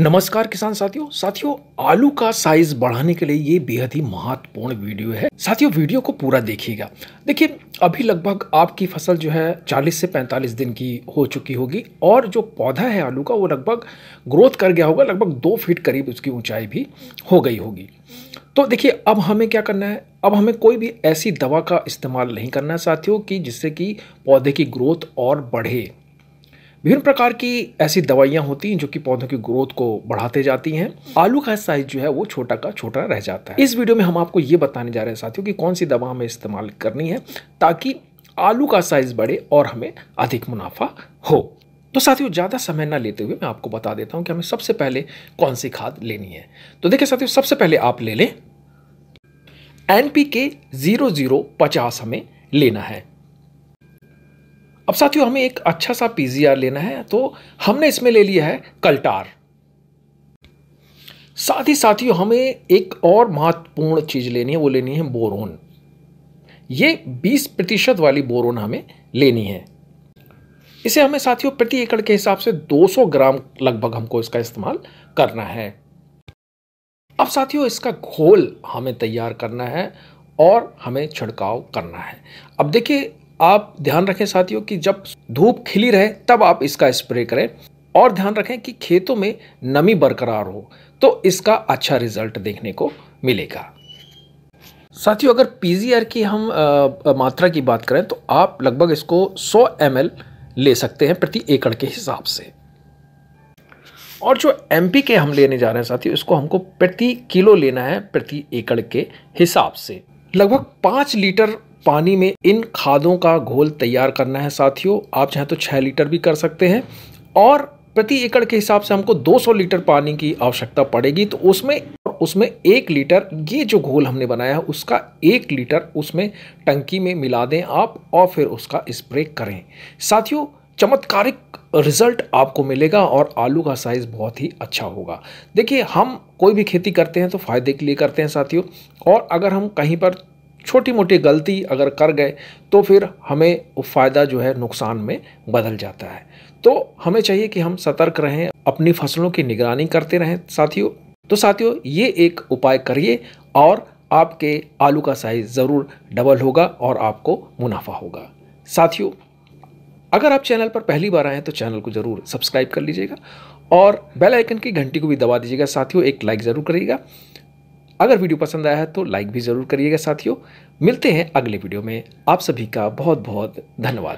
नमस्कार किसान साथियों साथियों आलू का साइज बढ़ाने के लिए ये बेहद ही महत्वपूर्ण वीडियो है साथियों वीडियो को पूरा देखिएगा देखिए अभी लगभग आपकी फसल जो है 40 से 45 दिन की हो चुकी होगी और जो पौधा है आलू का वो लगभग ग्रोथ कर गया होगा लगभग दो फीट करीब उसकी ऊंचाई भी हो गई होगी तो देखिए अब हमें क्या करना है अब हमें कोई भी ऐसी दवा का इस्तेमाल नहीं करना है साथियों कि जिससे कि पौधे की ग्रोथ और बढ़े विभिन्न प्रकार की ऐसी दवाइयाँ होती हैं जो कि पौधों की ग्रोथ को बढ़ाते जाती हैं आलू का साइज जो है वो छोटा का छोटा रह जाता है इस वीडियो में हम आपको ये बताने जा रहे हैं साथियों कि कौन सी दवा हमें इस्तेमाल करनी है ताकि आलू का साइज बढ़े और हमें अधिक मुनाफा हो तो साथियों ज़्यादा समय ना लेते हुए मैं आपको बता देता हूँ कि हमें सबसे पहले कौन सी खाद लेनी है तो देखिए साथियों सबसे पहले आप ले लें N P K zero zero पचास हमें लेना है अब साथियों हमें एक अच्छा सा पीजीआर लेना है तो हमने इसमें ले लिया है कल्टार साथ ही साथियों हमें एक और महत्वपूर्ण चीज़ लेनी है वो लेनी है बोरोन ये 20 प्रतिशत वाली बोरोन हमें लेनी है इसे हमें साथियों प्रति एकड़ के हिसाब से 200 ग्राम लगभग हमको इसका इस्तेमाल करना है अब साथियों इसका घोल हमें तैयार करना है और हमें छिड़काव करना है अब देखिए आप ध्यान रखें साथियों कि जब धूप खिली रहे तब आप इसका स्प्रे करें और ध्यान रखें कि खेतों में नमी बरकरार हो तो इसका अच्छा रिजल्ट देखने को मिलेगा साथियों अगर पीजीआर की हम आ, मात्रा की बात करें तो आप लगभग इसको 100 एम ले सकते हैं प्रति एकड़ के हिसाब से और जो एम के हम लेने जा रहे हैं साथियों इसको हमको प्रति किलो लेना है प्रति एकड़ के हिसाब से लगभग पाँच लीटर पानी में इन खादों का घोल तैयार करना है साथियों आप चाहें तो छः लीटर भी कर सकते हैं और प्रति एकड़ के हिसाब से हमको 200 लीटर पानी की आवश्यकता पड़ेगी तो उसमें उसमें एक लीटर ये जो घोल हमने बनाया है उसका एक लीटर उसमें टंकी में मिला दें आप और फिर उसका स्प्रे करें साथियों चमत्कारिक रिजल्ट आपको मिलेगा और आलू का साइज़ बहुत ही अच्छा होगा देखिए हम कोई भी खेती करते हैं तो फ़ायदे के लिए करते हैं साथियों और अगर हम कहीं पर छोटी मोटी गलती अगर कर गए तो फिर हमें वो फ़ायदा जो है नुकसान में बदल जाता है तो हमें चाहिए कि हम सतर्क रहें अपनी फसलों की निगरानी करते रहें साथियों तो साथियों ये एक उपाय करिए और आपके आलू का साइज़ ज़रूर डबल होगा और आपको मुनाफा होगा साथियों अगर आप चैनल पर पहली बार आए हैं तो चैनल को ज़रूर सब्सक्राइब कर लीजिएगा और बेल आइकन की घंटी को भी दबा दीजिएगा साथियों एक लाइक ज़रूर करिएगा अगर वीडियो पसंद आया है तो लाइक भी ज़रूर करिएगा साथियों मिलते हैं अगले वीडियो में आप सभी का बहुत बहुत धन्यवाद